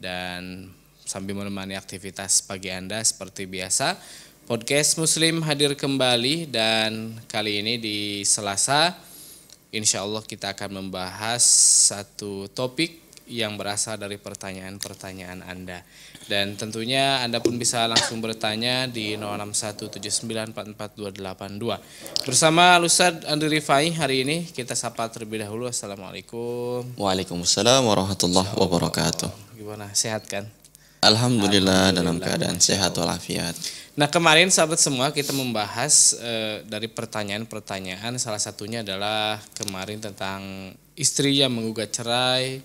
dan sambil menemani aktivitas pagi Anda seperti biasa. Podcast Muslim hadir kembali dan kali ini di Selasa insya Allah kita akan membahas satu topik yang berasal dari pertanyaan-pertanyaan Anda. Dan tentunya Anda pun bisa langsung bertanya di 0617944282. Bersama Lusad Andri Rifai hari ini kita sapa terlebih dahulu. Assalamualaikum. Waalaikumsalam warahmatullahi wabarakatuh. Gimana? Sehat kan? Alhamdulillah, Alhamdulillah dalam keadaan sehat walafiat. Nah kemarin sahabat semua kita membahas e, dari pertanyaan-pertanyaan salah satunya adalah kemarin tentang istri yang menggugat cerai,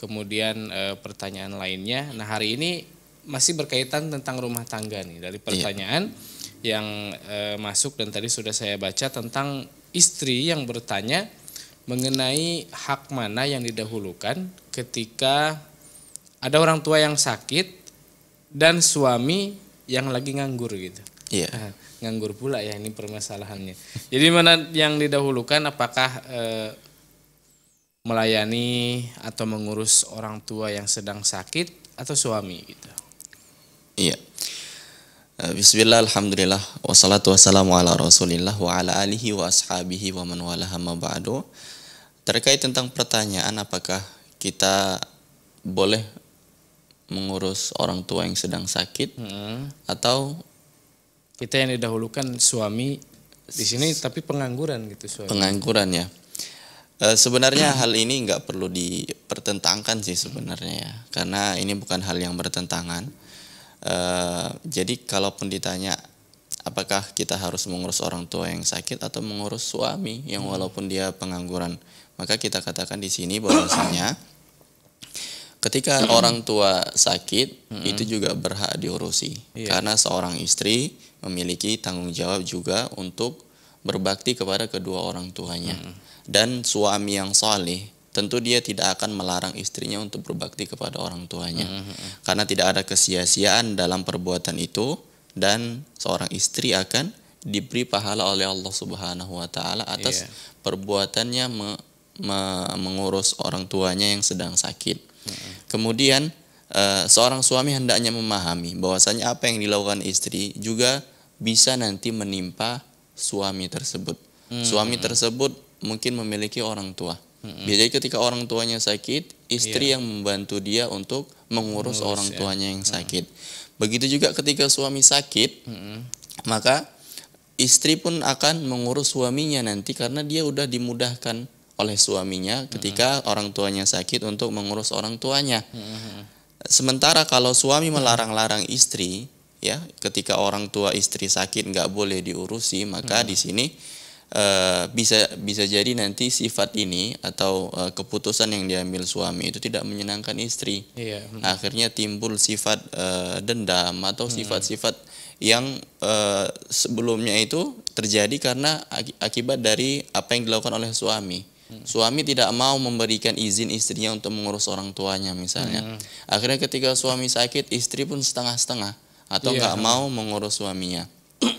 Kemudian e, pertanyaan lainnya. Nah, hari ini masih berkaitan tentang rumah tangga nih dari iya. pertanyaan iya. yang e, masuk dan tadi sudah saya baca tentang istri yang bertanya mengenai hak mana yang didahulukan ketika ada orang tua yang sakit dan suami yang lagi nganggur gitu. Iya. Nah, nganggur pula ya ini permasalahannya. Jadi mana yang didahulukan apakah e, melayani atau mengurus orang tua yang sedang sakit atau suami gitu. Iya. Eh, bismillah, Alhamdulillah, wassalatu wassalamu ala rasulillah wa ala alihi wa ashabihi wa man walaha ba'du Terkait tentang pertanyaan apakah kita boleh mengurus orang tua yang sedang sakit hmm. atau kita yang didahulukan suami di sini tapi pengangguran gitu suami. Pengangguran ya. Eh, sebenarnya hal ini nggak perlu dipertentangkan sih sebenarnya ya. karena ini bukan hal yang bertentangan. Uh, jadi kalaupun ditanya apakah kita harus mengurus orang tua yang sakit atau mengurus suami yang walaupun dia pengangguran, maka kita katakan di sini bahwasanya ketika orang tua sakit itu juga berhak diurusi iya. karena seorang istri memiliki tanggung jawab juga untuk berbakti kepada kedua orang tuanya. Hmm dan suami yang soleh tentu dia tidak akan melarang istrinya untuk berbakti kepada orang tuanya mm-hmm. karena tidak ada kesia-siaan dalam perbuatan itu dan seorang istri akan diberi pahala oleh Allah Subhanahu wa taala atas yeah. perbuatannya me, me, mengurus orang tuanya yang sedang sakit. Mm-hmm. Kemudian uh, seorang suami hendaknya memahami bahwasanya apa yang dilakukan istri juga bisa nanti menimpa suami tersebut. Mm-hmm. Suami tersebut mungkin memiliki orang tua. hmm Biasanya ketika orang tuanya sakit, istri yeah. yang membantu dia untuk mengurus, mengurus orang ya. tuanya yang sakit. hmm Begitu juga ketika suami sakit, hmm maka istri pun akan mengurus suaminya nanti karena dia udah dimudahkan oleh suaminya ketika hmm orang tuanya sakit untuk mengurus orang tuanya. hmm Sementara kalau suami melarang-larang istri, ya ketika orang tua istri sakit nggak boleh diurusi, maka hmm di sini Eh, bisa bisa jadi nanti sifat ini atau uh, keputusan yang diambil suami itu tidak menyenangkan istri. Iya. Hmm. Akhirnya timbul sifat uh, dendam atau hmm. sifat-sifat hmm. yang uh, sebelumnya itu terjadi karena akibat dari apa yang dilakukan oleh suami. Hmm. Suami tidak mau memberikan izin istrinya untuk mengurus orang tuanya misalnya. Hmm. Akhirnya ketika suami sakit, istri pun setengah-setengah atau iya. nggak yeah. mau mengurus suaminya.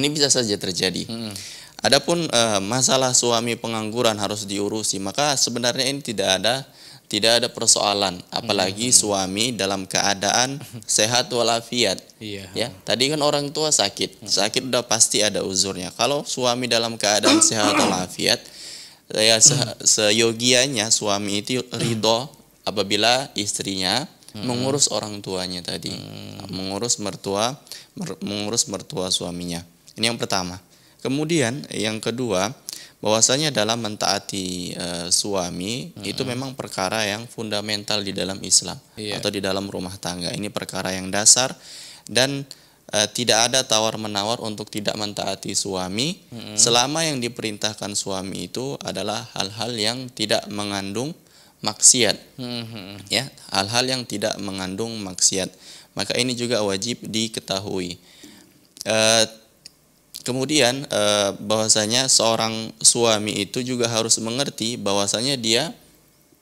ini bisa saja terjadi. Hmm. Adapun eh, masalah suami pengangguran harus diurusi, maka sebenarnya ini tidak ada tidak ada persoalan apalagi hmm. suami dalam keadaan sehat walafiat. Iya. Ya, tadi kan orang tua sakit. Hmm. Sakit udah pasti ada uzurnya. Kalau suami dalam keadaan sehat walafiat ya se hmm. seyogianya suami itu ridho apabila istrinya hmm. mengurus orang tuanya tadi, hmm. mengurus mertua, mer mengurus mertua suaminya. Ini yang pertama. Kemudian yang kedua, bahwasanya dalam mentaati e, suami hmm. itu memang perkara yang fundamental di dalam Islam yeah. atau di dalam rumah tangga. Ini perkara yang dasar dan e, tidak ada tawar menawar untuk tidak mentaati suami hmm. selama yang diperintahkan suami itu adalah hal-hal yang tidak mengandung maksiat. Hmm. Ya, hal-hal yang tidak mengandung maksiat. Maka ini juga wajib diketahui. E, Kemudian eh, bahwasanya seorang suami itu juga harus mengerti bahwasanya dia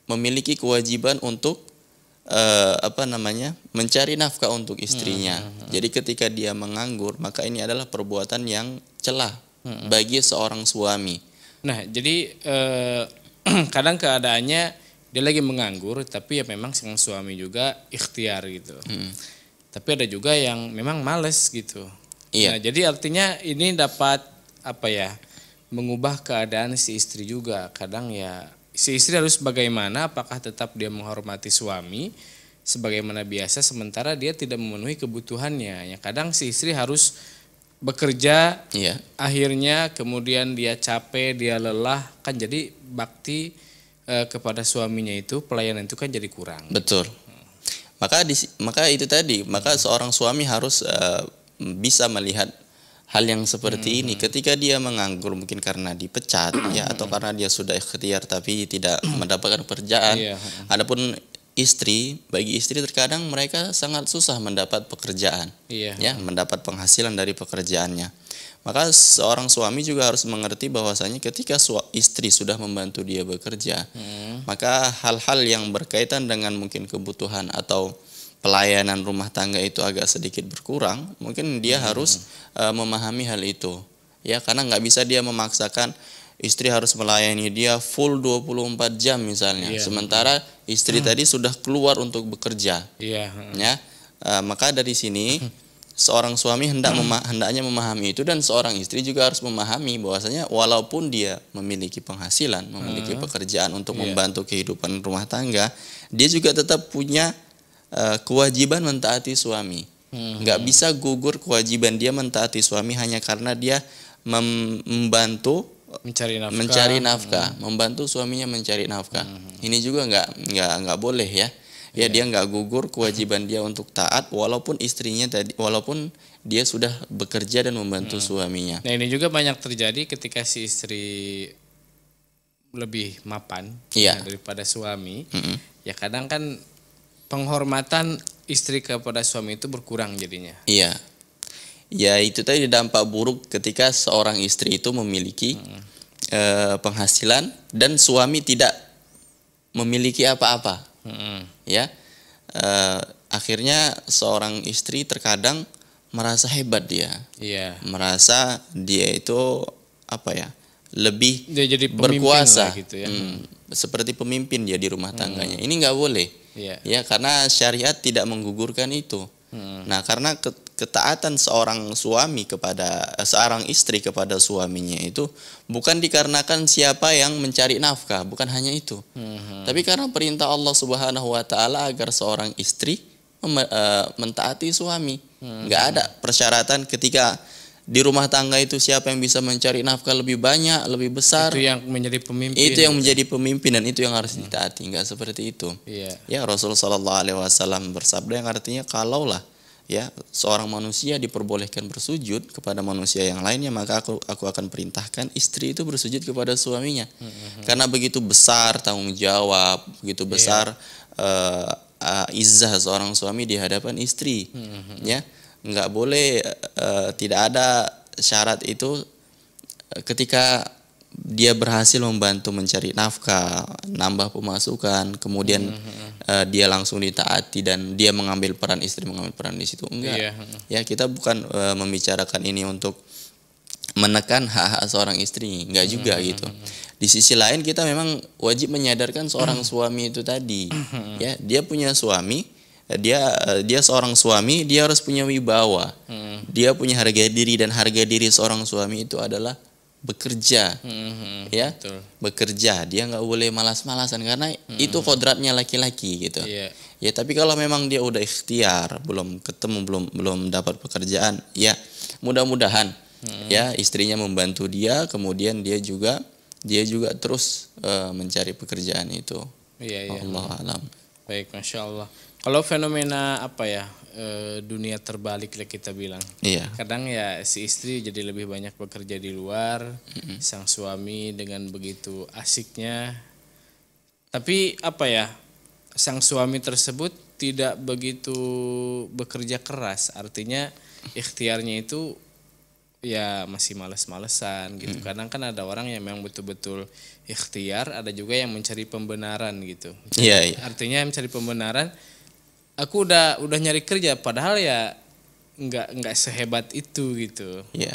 memiliki kewajiban untuk eh, apa namanya mencari nafkah untuk istrinya. Hmm, hmm, hmm. Jadi ketika dia menganggur maka ini adalah perbuatan yang celah bagi seorang suami. Nah jadi eh, kadang keadaannya dia lagi menganggur tapi ya memang sang suami juga ikhtiar gitu. Hmm. Tapi ada juga yang memang males gitu Iya. Nah, jadi artinya ini dapat apa ya? mengubah keadaan si istri juga. Kadang ya si istri harus bagaimana? Apakah tetap dia menghormati suami sebagaimana biasa sementara dia tidak memenuhi kebutuhannya. Ya kadang si istri harus bekerja iya. akhirnya kemudian dia capek, dia lelah kan jadi bakti eh, kepada suaminya itu pelayanan itu kan jadi kurang. Betul. Hmm. Maka di, maka itu tadi, maka seorang suami harus eh, bisa melihat hal yang seperti hmm. ini ketika dia menganggur mungkin karena dipecat ya atau karena dia sudah ikhtiar tapi tidak mendapatkan pekerjaan. Yeah. Iya, Adapun istri bagi istri terkadang mereka sangat susah mendapat pekerjaan. Yeah. Ya, mendapat penghasilan dari pekerjaannya. Maka seorang suami juga harus mengerti bahwasanya ketika istri sudah membantu dia bekerja, hmm. maka hal-hal yang berkaitan dengan mungkin kebutuhan atau pelayanan rumah tangga itu agak sedikit berkurang, mungkin dia hmm. harus uh, memahami hal itu. Ya, karena nggak bisa dia memaksakan istri harus melayani dia full 24 jam misalnya. Yeah. Sementara istri hmm. tadi sudah keluar untuk bekerja. Yeah. Iya, ya. Uh, maka dari sini seorang suami hendak hmm. mema hendaknya memahami itu dan seorang istri juga harus memahami bahwasanya walaupun dia memiliki penghasilan, memiliki hmm. pekerjaan untuk yeah. membantu kehidupan rumah tangga, dia juga tetap punya Eh, kewajiban mentaati suami. Hmm. bisa gugur kewajiban dia mentaati suami hanya karena dia membantu mencari nafkah, mencari nafkah hmm. membantu suaminya mencari nafkah. Hmm. Ini juga nggak nggak nggak boleh ya. Ya yeah. dia nggak gugur kewajiban dia untuk taat walaupun istrinya tadi walaupun dia sudah bekerja dan membantu hmm. suaminya. Nah ini juga banyak terjadi ketika si istri lebih mapan yeah. daripada suami. -hmm. Ya kadang kan penghormatan istri kepada suami itu berkurang jadinya. Iya. Ya itu tadi dampak buruk ketika seorang istri itu memiliki hmm. eh, penghasilan dan suami tidak memiliki apa-apa. Hmm. Ya. Eh, akhirnya seorang istri terkadang merasa hebat dia. Iya. Merasa dia itu apa ya? lebih jadi berkuasa gitu ya. Hmm, seperti pemimpin dia di rumah hmm. tangganya. Hmm. Ini nggak boleh yeah. ya karena syariat tidak menggugurkan itu hmm. nah karena ke, ketaatan seorang suami kepada eh, seorang istri kepada suaminya itu bukan dikarenakan siapa yang mencari nafkah bukan hanya itu hmm. tapi karena perintah Allah Subhanahu Wa Taala agar seorang istri eh, mentaati suami hmm. nggak hmm. ada persyaratan ketika di rumah tangga itu siapa yang bisa mencari nafkah lebih banyak, lebih besar. Itu yang menjadi pemimpin. Itu yang menjadi pemimpin dan itu yang harus ditaati, enggak seperti itu. Yeah. Ya Rasulullah Shallallahu alaihi wasallam bersabda yang artinya kalaulah ya seorang manusia diperbolehkan bersujud kepada manusia yang lainnya maka aku aku akan perintahkan istri itu bersujud kepada suaminya. hmm Karena begitu besar tanggung jawab, begitu iya. besar yeah. uh, uh, izah seorang suami di hadapan istri. hmm Ya nggak boleh uh, tidak ada syarat itu eh, ketika dia berhasil membantu mencari nafkah, nambah pemasukan, kemudian mm -hmm. uh, dia langsung ditaati dan dia mengambil peran istri mengambil peran di situ enggak. Yeah. Hmm. Ya kita bukan uh, membicarakan ini untuk menekan hak-hak seorang istri, enggak juga mm -hmm. gitu. Di sisi lain kita memang wajib menyadarkan seorang mm -hmm. suami itu tadi. Mm -hmm. Ya, dia punya suami dia dia seorang suami dia harus punya wibawa hmm. dia punya harga diri dan harga diri seorang suami itu adalah bekerja hmm, ya betul. bekerja dia nggak boleh malas-malasan karena hmm. itu kodratnya laki-laki gitu yeah. ya tapi kalau memang dia udah ikhtiar belum ketemu belum belum dapat pekerjaan ya mudah-mudahan hmm. ya istrinya membantu dia kemudian dia juga dia juga terus uh, mencari pekerjaan itu yeah, yeah. Allah alam baik masya Allah kalau fenomena apa ya e, dunia terbalik lah kita bilang. Iya. Kadang ya si istri jadi lebih banyak bekerja di luar, mm-hmm. sang suami dengan begitu asiknya. Tapi apa ya sang suami tersebut tidak begitu bekerja keras, artinya ikhtiarnya itu ya masih malas malesan gitu. Hmm. Kadang kan ada orang yang memang betul-betul ikhtiar, ada juga yang mencari pembenaran gitu. Iya, yeah, yeah. Artinya mencari pembenaran aku udah udah nyari kerja padahal ya nggak nggak sehebat itu gitu ya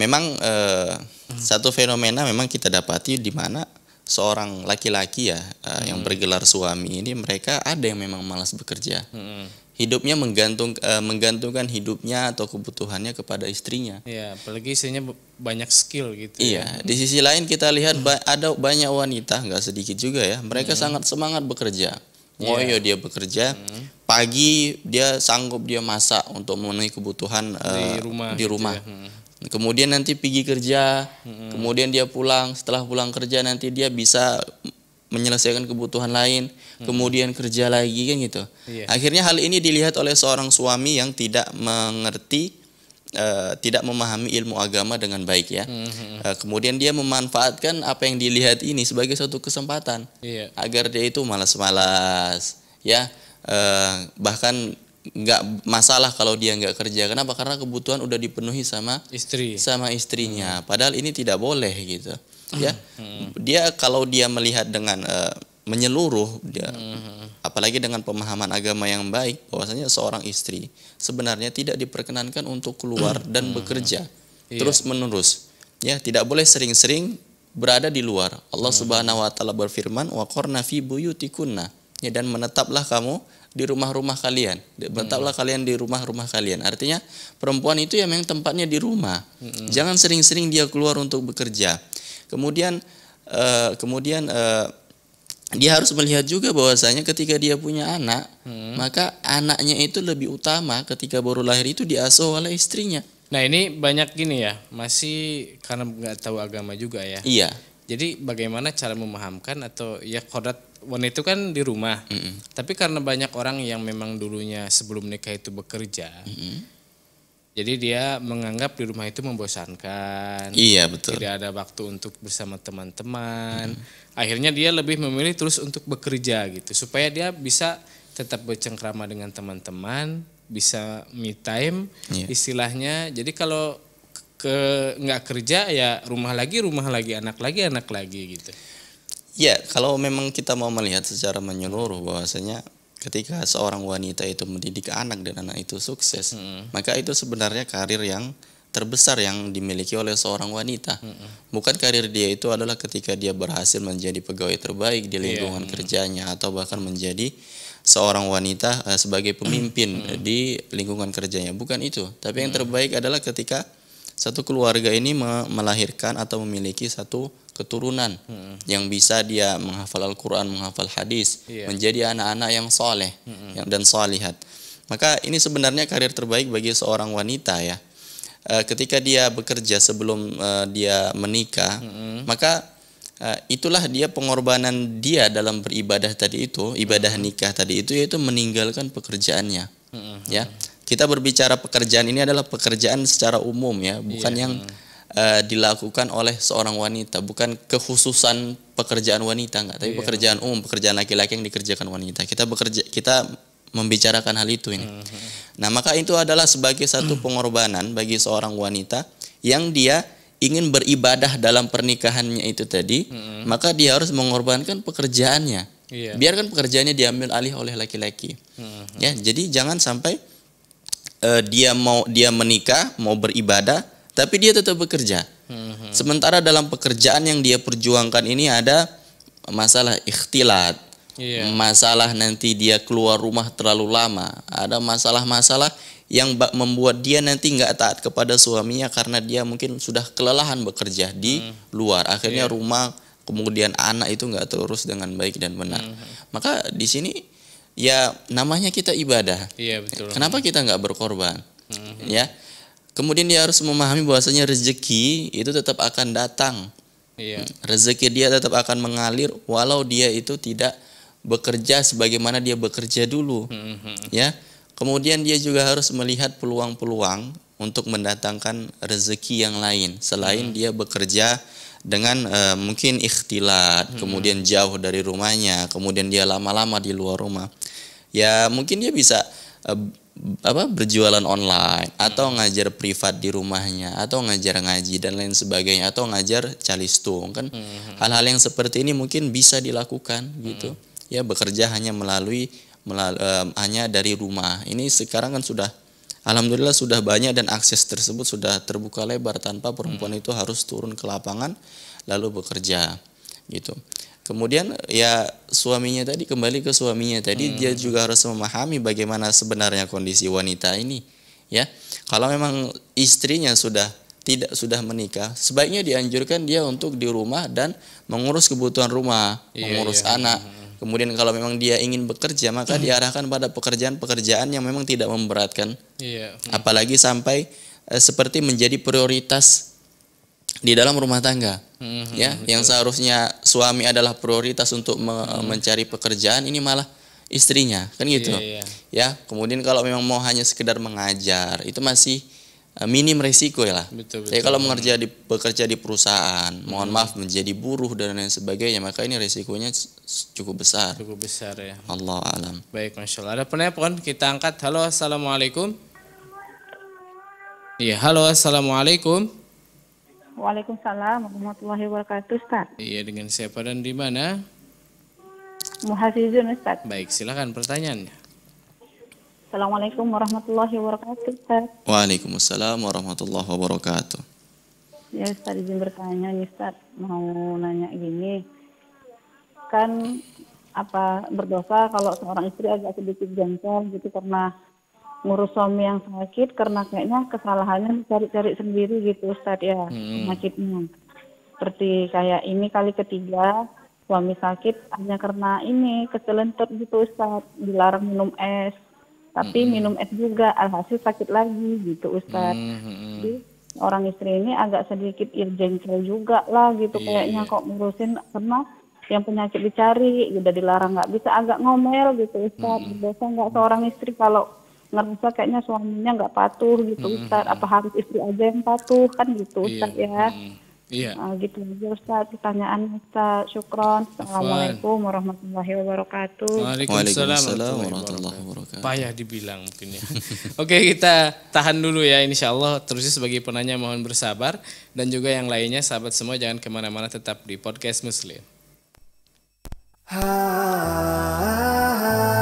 memang eh, hmm. satu fenomena memang kita dapati di mana seorang laki-laki ya eh, hmm. yang bergelar suami ini mereka ada yang memang malas bekerja hmm. Hidupnya menggantung eh, menggantungkan hidupnya atau kebutuhannya kepada istrinya. Iya, apalagi istrinya banyak skill gitu. Ya. Iya, ya. di sisi lain kita lihat hmm. ba ada banyak wanita nggak sedikit juga ya, mereka hmm. sangat semangat bekerja ngoyo yeah. Iya. Iya, dia bekerja. Hmm. Pagi dia sanggup dia masak untuk memenuhi kebutuhan di uh, rumah. Di gitu rumah. Gitu ya. hmm. Kemudian nanti pergi kerja, hmm. kemudian dia pulang. Setelah pulang kerja nanti dia bisa menyelesaikan kebutuhan lain, hmm. kemudian kerja lagi kan gitu. Yeah. Akhirnya hal ini dilihat oleh seorang suami yang tidak mengerti Eh, tidak memahami ilmu agama dengan baik ya. hmm Uh, kemudian dia memanfaatkan apa yang dilihat ini sebagai suatu kesempatan yeah. agar dia itu malas-malas ya uh, bahkan nggak masalah kalau dia nggak kerja kenapa karena kebutuhan udah dipenuhi sama istri sama istrinya hmm. padahal ini tidak boleh gitu ya hmm. hmm. dia kalau dia melihat dengan uh, menyeluruh dia hmm apalagi dengan pemahaman agama yang baik bahwasanya seorang istri sebenarnya tidak diperkenankan untuk keluar hmm. dan bekerja hmm. Iya. terus menerus ya tidak boleh sering-sering berada di luar Allah hmm. Subhanahu wa taala berfirman wa qurna fi buyutikunna ya dan menetaplah kamu di rumah-rumah kalian hmm. menetaplah hmm. kalian di rumah-rumah kalian artinya perempuan itu yang memang tempatnya di rumah hmm. jangan sering-sering dia keluar untuk bekerja kemudian uh, kemudian uh, dia harus melihat juga bahwasanya ketika dia punya anak, hmm. maka anaknya itu lebih utama ketika baru lahir itu diasuh oleh istrinya. Nah ini banyak gini ya, masih karena nggak tahu agama juga ya. Iya. Jadi bagaimana cara memahamkan atau ya kodrat wanita itu kan di rumah, mm -mm. tapi karena banyak orang yang memang dulunya sebelum nikah itu bekerja. Mm -mm jadi dia menganggap di rumah itu membosankan. Iya betul. Tidak ada waktu untuk bersama teman-teman. Hmm. Akhirnya dia lebih memilih terus untuk bekerja gitu supaya dia bisa tetap bercengkrama dengan teman-teman, bisa me time yeah. istilahnya. Jadi kalau ke nggak kerja ya rumah lagi, rumah lagi, anak lagi, anak lagi gitu. Ya, kalau memang kita mau melihat secara menyeluruh bahwasanya ketika seorang wanita itu mendidik anak dan anak itu sukses, hmm. maka itu sebenarnya karir yang terbesar yang dimiliki oleh seorang wanita. Hmm. Bukan karir dia itu adalah ketika dia berhasil menjadi pegawai terbaik di iya, lingkungan yeah. kerjanya atau bahkan menjadi seorang wanita eh, sebagai pemimpin hmm. di lingkungan kerjanya. Bukan itu. Tapi yang terbaik adalah ketika satu keluarga ini melahirkan atau memiliki satu keturunan hmm. yang bisa dia menghafal Al-Quran, menghafal hadis, yeah. menjadi anak-anak yang soleh hmm. yang, dan solihat. Maka ini sebenarnya karir terbaik bagi seorang wanita ya. E, ketika dia bekerja sebelum e, dia menikah, hmm. maka e, itulah dia pengorbanan dia dalam beribadah tadi itu, ibadah hmm. nikah tadi itu yaitu meninggalkan pekerjaannya. Hmm. Ya, kita berbicara pekerjaan ini adalah pekerjaan secara umum ya, bukan yeah. yang hmm Eh, dilakukan oleh seorang wanita, bukan kekhususan pekerjaan wanita enggak, tapi yeah. pekerjaan umum, pekerjaan laki-laki yang dikerjakan wanita. Kita bekerja kita membicarakan hal itu ini. uh-huh. Nah, maka itu adalah sebagai satu pengorbanan bagi seorang wanita yang dia ingin beribadah dalam pernikahannya itu tadi, uh-huh. maka dia harus mengorbankan pekerjaannya. Yeah. Biarkan pekerjaannya diambil alih oleh laki-laki. uh-huh. Ya, jadi jangan sampai eh, dia mau dia menikah, mau beribadah, tapi dia tetap bekerja. Sementara dalam pekerjaan yang dia perjuangkan ini ada masalah ikhtilat, yeah. masalah nanti dia keluar rumah terlalu lama, ada masalah-masalah yang membuat dia nanti nggak taat kepada suaminya karena dia mungkin sudah kelelahan bekerja di hmm. luar. Akhirnya yeah. rumah kemudian anak itu nggak terurus dengan baik dan benar. Hmm. Maka di sini ya namanya kita ibadah. Iya, betul. Kenapa kita nggak berkorban? Hmm. Ya Kemudian dia harus memahami bahwasanya rezeki itu tetap akan datang. Iya. Rezeki dia tetap akan mengalir walau dia itu tidak bekerja sebagaimana dia bekerja dulu. Mm-hmm. Ya. Kemudian dia juga harus melihat peluang-peluang untuk mendatangkan rezeki yang lain selain mm dia bekerja dengan uh, mungkin ikhtilat, mm kemudian jauh dari rumahnya, kemudian dia lama-lama di luar rumah. Ya, mungkin dia bisa eh, apa berjualan online atau ngajar privat di rumahnya atau ngajar ngaji dan lain sebagainya atau ngajar calistung kan mhm. hal-hal hmm. yang seperti ini mungkin bisa dilakukan mhm. gitu ya bekerja hanya melalui melal, um, hanya dari rumah ini sekarang kan sudah alhamdulillah sudah banyak dan akses tersebut sudah terbuka lebar tanpa perempuan hmm. itu harus turun ke lapangan lalu bekerja gitu Kemudian ya suaminya tadi kembali ke suaminya tadi hmm. dia juga harus memahami bagaimana sebenarnya kondisi wanita ini ya. Kalau memang istrinya sudah tidak sudah menikah, sebaiknya dianjurkan dia untuk di rumah dan mengurus kebutuhan rumah, yeah, mengurus yeah. Iya. anak. Kemudian kalau memang dia ingin bekerja maka hmm. diarahkan pada pekerjaan-pekerjaan yang memang tidak memberatkan. Yeah. Hmm. Apalagi sampai eh, seperti menjadi prioritas di dalam rumah tangga hmm, ya hmm, betul. yang seharusnya suami adalah prioritas untuk me hmm. mencari pekerjaan ini malah istrinya kan gitu yeah, yeah. ya kemudian kalau memang mau hanya sekedar mengajar itu masih eh, minim resiko ya lah betul, betul, Jadi kalau mengerja di bekerja di perusahaan hmm. mohon maaf menjadi buruh dan lain sebagainya maka ini resikonya cukup besar cukup besar ya Allah alam baik masya Allah ada penelpon kita angkat halo assalamualaikum Iya, halo assalamualaikum Waalaikumsalam warahmatullahi wabarakatuh, Ustaz. Iya, dengan siapa dan di mana? Muhasizun Ustaz. Baik, silakan pertanyaannya. Assalamualaikum warahmatullahi wabarakatuh, Ustaz. Waalaikumsalam warahmatullahi wabarakatuh. Ya, Ustaz izin bertanya nih, Ustaz. Mau nanya gini. Kan apa berdosa kalau seorang istri agak sedikit jengkel gitu karena ngurus suami yang sakit karena kayaknya kesalahannya cari-cari sendiri gitu ustad ya hmm. penyakitnya. Seperti kayak ini kali ketiga suami sakit hanya karena ini kecelentut gitu ustad dilarang minum es tapi hmm. minum es juga alhasil sakit lagi gitu ustad hmm, hmm, hmm. Jadi orang istri ini agak sedikit irjengkel juga lah gitu yeah, kayaknya iya. kok ngurusin karena yang penyakit dicari udah dilarang nggak bisa agak ngomel gitu ustad hmm, hmm. Biasa nggak seorang istri kalau ngerasa kayaknya suaminya nggak patuh gitu -hmm. Ustaz hmm, hmm. apa harus istri aja yang patuh kan gitu iya, Ustaz ya hmm, -hmm. Iya. Nah, gitu aja Ustaz, pertanyaan Ustaz. Syukron. Assalamualaikum warahmatullahi wabarakatuh. Waalaikumsalam, Waalaikumsalam warahmatullahi wabarakatuh. Payah dibilang mungkin ya. Oke, kita tahan dulu ya insya Allah. Terusnya sebagai penanya mohon bersabar. Dan juga yang lainnya sahabat semua jangan kemana-mana tetap di Podcast Muslim. Ha, ha, ha.